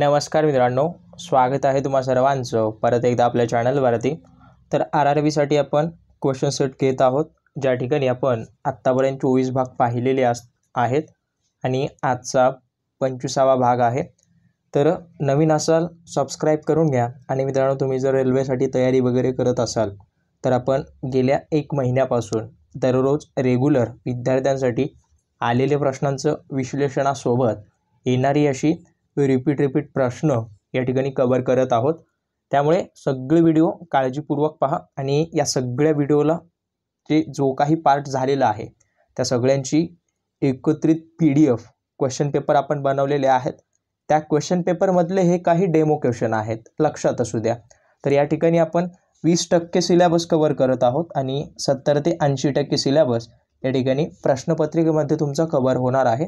नमस्कार मित्रांनो स्वागत आहे तुम्हा सर्वांचं परत एकदा आपल्या चॅनलवरती तर आर आर बीसाठी आपण क्वेश्चन सेट घेत आहोत ज्या ठिकाणी आपण आत्तापर्यंत चोवीस भाग पाहिलेले अस आहेत आणि आजचा पंचवीसावा भाग आहे तर नवीन असाल सबस्क्राईब करून घ्या आणि मित्रांनो तुम्ही जर रेल्वेसाठी तयारी वगैरे करत असाल तर आपण गेल्या एक महिन्यापासून दररोज रेग्युलर विद्यार्थ्यांसाठी आलेल्या प्रश्नांचं विश्लेषणासोबत येणारी अशी रिपीट रिपीट प्रश्न या ठिकाणी कवर करत आहोत त्यामुळे सगळे व्हिडिओ काळजीपूर्वक पहा आणि या सगळ्या व्हिडिओला जे जो काही पार्ट झालेला आहे त्या सगळ्यांची एकत्रित P D F question paper आपण बनवलेले आहेत त्या क्वेश्चन पेपरमधले हे काही डेमो क्वेश्चन आहेत लक्षात असू द्या तर या ठिकाणी आपण वीस टक्के सिलॅबस कवर करत आहोत आणि सत्तर ते ऐंशी टक्के सिलॅबस या ठिकाणी प्रश्नपत्रिकेमध्ये तुमचा कवर होणार आहे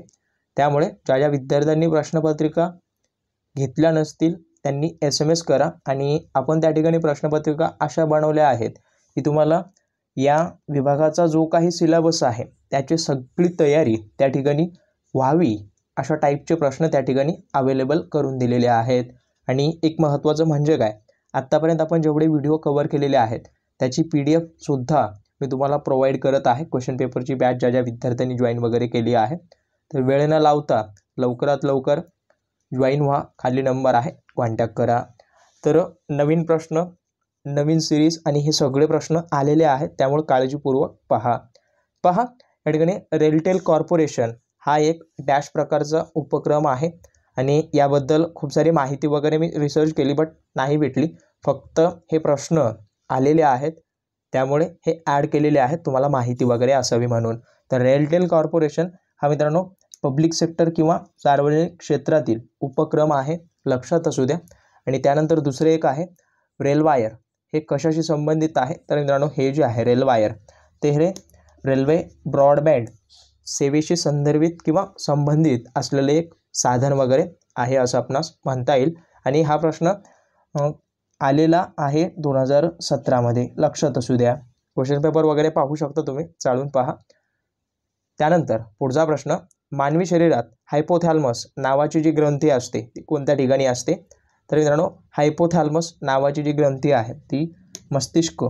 त्यामुळे ज्या ज्या विद्यार्थ्यांनी प्रश्नपत्रिका घेतल्या नसतील त्यांनी एस एम एस करा आणि आपण त्या ठिकाणी प्रश्नपत्रिका अशा बनवल्या आहेत की तुम्हाला या विभागाचा जो काही सिलेबस आहे त्याची सगळी तयारी त्या ठिकाणी व्हावी अशा टाईपचे प्रश्न त्या ठिकाणी अवेलेबल करून दिलेले आहेत आणि एक महत्त्वाचं म्हणजे काय आत्तापर्यंत आपण जेवढे व्हिडिओ कवर केलेले आहेत त्याची पी डी एफसुद्धा मी तुम्हाला प्रोव्हाइड करत आहे क्वेश्चन पेपरची बॅच ज्या ज्या विद्यार्थ्यांनी जॉईन वगैरे केली आहे तर वेळ न लावता लवकरात लवकर जॉईन व्हा खाली नंबर आहे कॉन्टॅक्ट करा तर नवीन प्रश्न नवीन सिरीज आणि हे सगळे प्रश्न आलेले आहेत त्यामुळे काळजीपूर्वक पहा पहा या ठिकाणी रेलटेल कॉर्पोरेशन हा एक डॅश प्रकारचा उपक्रम आहे आणि याबद्दल खूप सारी माहिती वगैरे मी रिसर्च केली बट नाही भेटली फक्त हे प्रश्न आलेले आहेत त्यामुळे हे ॲड केलेले आहेत तुम्हाला माहिती वगैरे असावी म्हणून तर रेलटेल कॉर्पोरेशन हा मित्रांनो पब्लिक सेक्टर किंवा सार्वजनिक क्षेत्रातील उपक्रम आहे लक्षात असू द्या आणि त्यानंतर दुसरे एक आहे रेलवायर हे कशाशी संबंधित आहे तर मित्रांनो हे जे आहे रेलवायर ते हे रेल्वे ब्रॉडबँड सेवेशी संदर्भित किंवा संबंधित असलेले एक साधन वगैरे आहे असं आपणास म्हणता येईल आणि हा प्रश्न आलेला आहे दोन हजार सतरामध्ये लक्षात असू द्या क्वेश्चन पेपर वगैरे पाहू शकता तुम्ही चालून पहा त्यानंतर पुढचा प्रश्न मानवी शरीरात हायपोथॅल्मस नावाची जी ग्रंथी असते ती कोणत्या ठिकाणी असते तर मित्रांनो हायपोथॅल्मस नावाची जी ग्रंथी आहे ती मस्तिष्क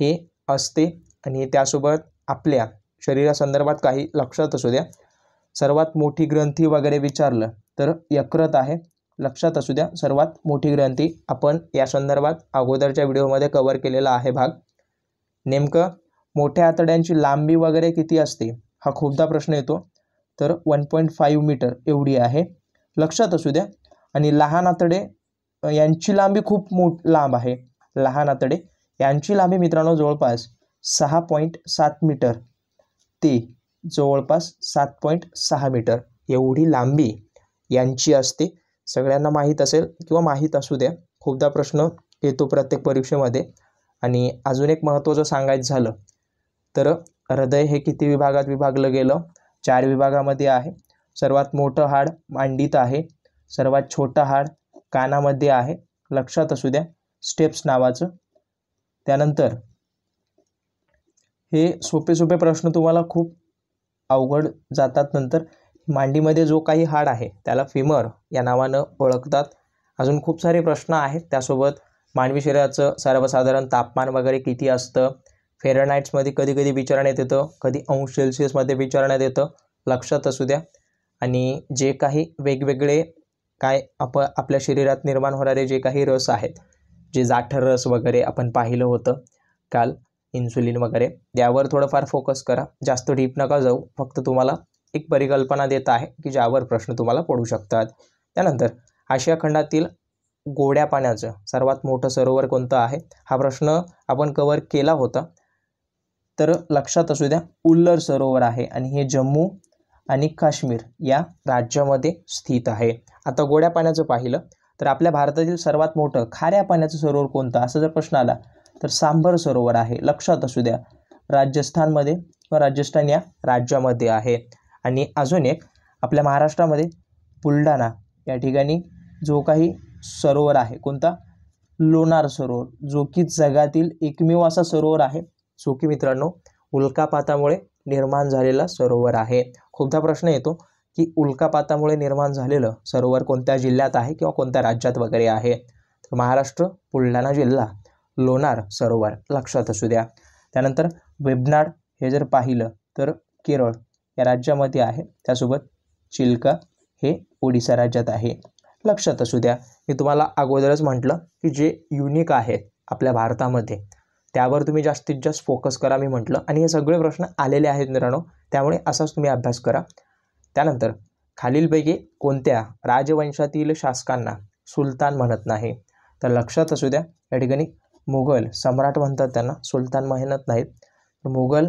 हे असते आणि त्यासोबत आपल्या शरीरासंदर्भात काही लक्षात असू द्या सर्वात मोठी ग्रंथी वगैरे विचारलं तर यकृत आहे लक्षात असू द्या सर्वात मोठी ग्रंथी आपण या संदर्भात अगोदरच्या व्हिडिओमध्ये कवर केलेला आहे भाग नेमकं मोठ्या आतड्यांची लांबी वगैरे किती असते हा खूपदा प्रश्न येतो तर वन पॉईंट फाईव्ह मीटर एवढी आहे लक्षात असू द्या आणि लहान आतडे यांची लांबी खूप मोठ लांब आहे लहान आतडे यांची लांबी मित्रांनो जवळपास सहा पॉईंट सात मीटर ते जवळपास सात पॉईंट सहा मीटर एवढी लांबी यांची असते सगळ्यांना माहीत असेल किंवा माहीत असू द्या खूपदा प्रश्न येतो प्रत्येक परीक्षेमध्ये आणि अजून एक महत्त्वाचं सांगायचं झालं तर हृदय हे किती विभागात विभागलं गेलं चार विभागामध्ये आहे सर्वात मोठं हाड मांडीत आहे सर्वात छोटं हाड कानामध्ये आहे लक्षात असू द्या स्टेप्स नावाचं त्यानंतर हे सोपे सोपे प्रश्न तुम्हाला खूप अवघड जातात नंतर मांडीमध्ये जो काही हाड आहे त्याला फिमर या नावानं ओळखतात अजून खूप सारे प्रश्न आहेत त्यासोबत मानवी शरीराचं सर्वसाधारण तापमान वगैरे किती असतं फेरनाईट्समध्ये कधी कधी विचारण्यात येतं कधी अंश सेल्सिअसमध्ये विचारण्यात येतं लक्षात असू द्या आणि जे काही वेगवेगळे काय आप आपल्या शरीरात निर्माण होणारे जे काही रस आहेत जे जाठर रस वगैरे आपण पाहिलं होतं काल इन्सुलिन वगैरे त्यावर थोडंफार फोकस करा जास्त डीप नका जाऊ फक्त तुम्हाला एक परिकल्पना देत आहे की ज्यावर प्रश्न तुम्हाला पडू शकतात त्यानंतर आशिया खंडातील गोड्या पाण्याचं सर्वात मोठं सरोवर कोणतं आहे हा प्रश्न आपण कवर केला होता तर लक्षात असू द्या उल्लर सरोवर आहे आणि हे जम्मू आणि काश्मीर या राज्यामध्ये स्थित आहे आता गोड्या पाण्याचं पाहिलं तर आपल्या भारतातील सर्वात मोठं खाऱ्या पाण्याचं सरोवर कोणतं असा जर प्रश्न आला तर सांभर सरोवर आहे लक्षात असू द्या राजस्थानमध्ये व राजस्थान या राज्यामध्ये आहे आणि अजून एक आपल्या महाराष्ट्रामध्ये बुलढाणा या ठिकाणी जो काही सरोवर आहे कोणता लोणार सरोवर जो की जगातील एकमेव असा सरोवर आहे जो मित्रांनो उल्कापातामुळे निर्माण झालेला सरोवर आहे खूपदा प्रश्न येतो की उल्कापातामुळे निर्माण झालेलं सरोवर कोणत्या जिल्ह्यात आहे किंवा कोणत्या राज्यात वगैरे आहे तर महाराष्ट्र बुलढाणा जिल्हा लोणार सरोवर लक्षात असू द्या त्यानंतर वेबनाड हे जर पाहिलं तर केरळ या राज्यामध्ये आहे त्यासोबत चिल्का हे ओडिसा राज्यात आहे लक्षात असू द्या मी तुम्हाला अगोदरच म्हटलं की जे युनिक आहेत आपल्या भारतामध्ये त्यावर तुम्ही जास्तीत जास्त फोकस करा मी म्हटलं आणि हे सगळे प्रश्न आलेले आहेत मित्रांनो त्यामुळे असाच तुम्ही अभ्यास करा त्यानंतर खालीलपैकी कोणत्या राजवंशातील शासकांना सुलतान म्हणत नाही तर लक्षात असू द्या या ठिकाणी मुघल सम्राट म्हणतात त्यांना सुलतान म्हणत नाहीत मुघल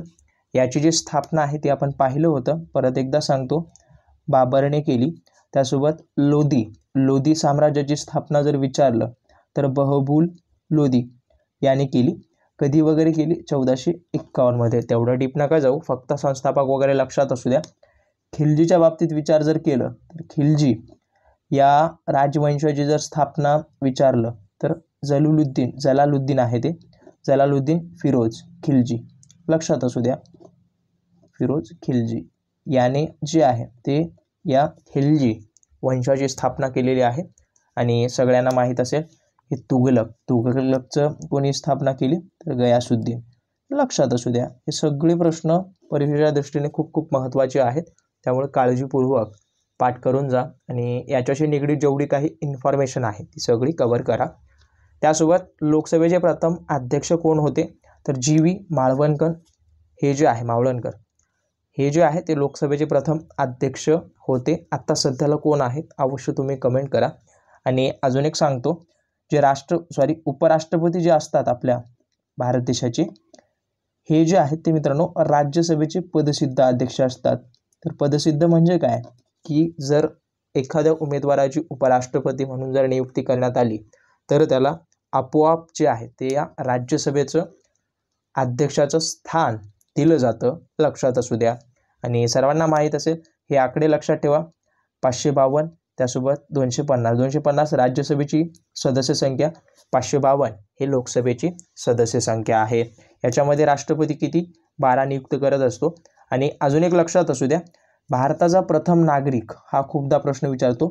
याची जी स्थापना आहे ती आपण पाहिलं होतं परत एकदा सांगतो बाबरने केली त्यासोबत लोधी लोधी साम्राज्याची स्थापना जर विचारलं तर बहबूल लोधी याने केली कधी वगैरे केली चौदाशे एक्कावन्नमध्ये तेवढं डीप नका जाऊ फक्त संस्थापक वगैरे लक्षात असू द्या खिलजीच्या बाबतीत विचार जर केलं तर खिलजी या राजवंशाची जर स्थापना विचारलं तर जलुलुद्दीन जलालुद्दीन आहे ते जलालुद्दीन फिरोज खिलजी लक्षात असू द्या फिरोज खिलजी याने जे आहे ते या खिलजी वंशाची स्थापना केलेली आहे आणि सगळ्यांना माहीत असेल हे तुगलक तुगलकचं कोणी स्थापना केली तर गयासुद्दीन लक्षात असू द्या हे सगळे प्रश्न परीक्षेच्या दृष्टीने खूप खूप महत्त्वाचे आहेत त्यामुळे काळजीपूर्वक पाठ करून जा आणि याच्याशी निगडीत जेवढी काही इन्फॉर्मेशन आहे ती सगळी कवर करा त्यासोबत लोकसभेचे प्रथम अध्यक्ष कोण होते तर जी व्ही माळवणकर हे जे आहे मावळणकर हे जे आहे ते लोकसभेचे प्रथम अध्यक्ष होते आत्ता सध्याला कोण आहेत अवश्य तुम्ही कमेंट करा आणि अजून एक सांगतो जे राष्ट्र सॉरी उपराष्ट्रपती जे असतात आपल्या भारत देशाचे हे जे आहेत ते मित्रांनो राज्यसभेचे पदसिद्ध अध्यक्ष असतात तर पदसिद्ध म्हणजे काय की जर एखाद्या उमेदवाराची उपराष्ट्रपती म्हणून जर नियुक्ती करण्यात आली तर त्याला आपोआप जे आहे ते या राज्यसभेचं अध्यक्षाचं स्थान दिलं जातं लक्षात असू द्या आणि सर्वांना माहीत असेल हे आकडे लक्षात ठेवा पाचशे बावन्न त्यासोबत दोनशे पन्नास दोनशे पन्नास राज्यसभेची सदस्य संख्या पाचशे बावन्न हे लोकसभेची सदस्य संख्या आहे याच्यामध्ये राष्ट्रपती किती बारा नियुक्त करत असतो आणि अजून एक लक्षात असू द्या भारताचा प्रथम नागरिक हा खूपदा प्रश्न विचारतो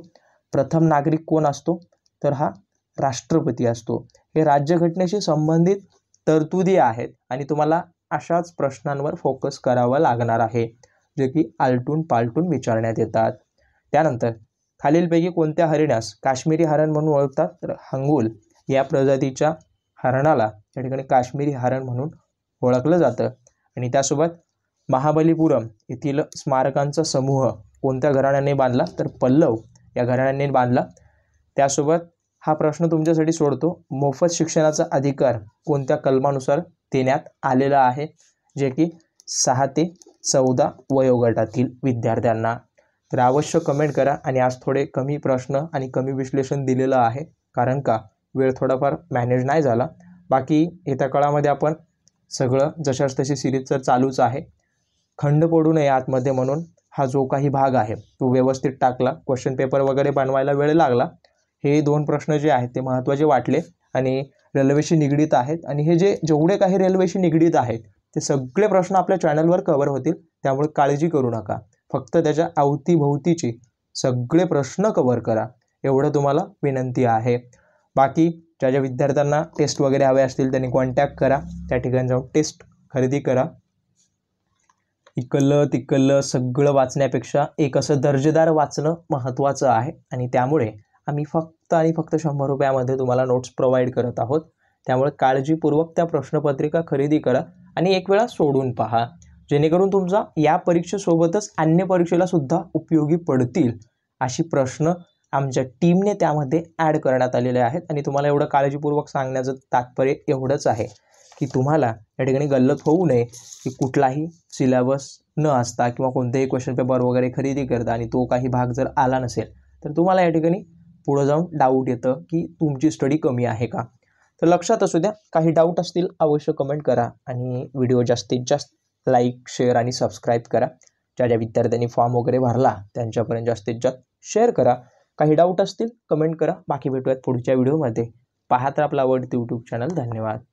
प्रथम नागरिक कोण असतो तर हा राष्ट्रपती असतो हे राज्यघटनेशी संबंधित तरतुदी आहेत आणि तुम्हाला अशाच प्रश्नांवर फोकस करावा लागणार आहे जे की आलटून पालटून विचारण्यात येतात त्यानंतर खालीलपैकी कोणत्या हरिणास काश्मीरी हरण म्हणून ओळखतात तर हंगोल या प्रजातीच्या हरणाला या ठिकाणी काश्मीरी हरण म्हणून ओळखलं जातं आणि त्यासोबत महाबलीपुरम येथील स्मारकांचा समूह कोणत्या घराण्याने बांधला तर पल्लव या घराण्याने बांधला त्यासोबत हा प्रश्न तुमच्यासाठी सोडतो मोफत शिक्षणाचा अधिकार कोणत्या कलमानुसार देण्यात आलेला आहे जे की सहा ते चौदा वयोगटातील विद्यार्थ्यांना तर अवश्य कमेंट करा आणि आज थोडे कमी प्रश्न आणि कमी विश्लेषण दिलेलं आहे कारण का वेळ थोडाफार मॅनेज नाही झाला बाकी येत्या काळामध्ये आपण सगळं जशाच तशी सिरीज तर चालूच आहे खंड पडू नये आतमध्ये म्हणून हा जो काही भाग आहे तो व्यवस्थित टाकला क्वेश्चन पेपर वगैरे बनवायला वेळ लागला हे दोन प्रश्न जे आहेत ते महत्त्वाचे वाटले आणि रेल्वेशी निगडीत आहेत आणि हे जे जेवढे काही रेल्वेशी निगडीत आहेत ते सगळे प्रश्न आपल्या चॅनलवर कवर होतील त्यामुळे काळजी करू नका फक्त त्याच्या अवतीभोवतीची सगळे प्रश्न कवर करा एवढं तुम्हाला विनंती आहे बाकी ज्या ज्या विद्यार्थ्यांना टेस्ट वगैरे हवे असतील त्यांनी कॉन्टॅक्ट करा त्या ठिकाणी जाऊन टेस्ट खरेदी करा इकलं तिकडलं सगळं वाचण्यापेक्षा एक असं दर्जेदार वाचणं महत्त्वाचं आहे आणि त्यामुळे आम्ही फक्त आणि फक्त शंभर रुपयामध्ये तुम्हाला नोट्स प्रोव्हाइड करत आहोत त्यामुळे काळजीपूर्वक त्या प्रश्नपत्रिका खरेदी करा आणि एक वेळा सोडून पहा जेणेकरून तुमचा या परीक्षेसोबतच अन्य परीक्षेलासुद्धा सुद्धा उपयोगी पडतील अशी प्रश्न आमच्या टीमने त्यामध्ये ॲड करण्यात आलेले आहेत आणि तुम्हाला एवढं काळजीपूर्वक सांगण्याचं तात्पर्य एवढंच आहे की तुम्हाला या ठिकाणी गल्लत होऊ नये की कुठलाही सिलेबस न असता किंवा कोणतेही क्वेश्चन पेपर वगैरे खरेदी करता आणि तो काही भाग जर आला नसेल तर तुम्हाला या ठिकाणी पुढं जाऊन डाऊट येतं की तुमची स्टडी कमी आहे का तर लक्षात असू द्या काही डाऊट असतील अवश्य कमेंट करा आणि व्हिडिओ जास्तीत जास्त लाईक शेअर आणि सबस्क्राईब करा ज्या ज्या विद्यार्थ्यांनी फॉर्म वगैरे भरला त्यांच्यापर्यंत जास्तीत जास्त शेअर करा काही डाऊट असतील कमेंट करा बाकी भेटूयात पुढच्या व्हिडिओमध्ये पाहत आपला आवडती यूट्यूब चॅनल धन्यवाद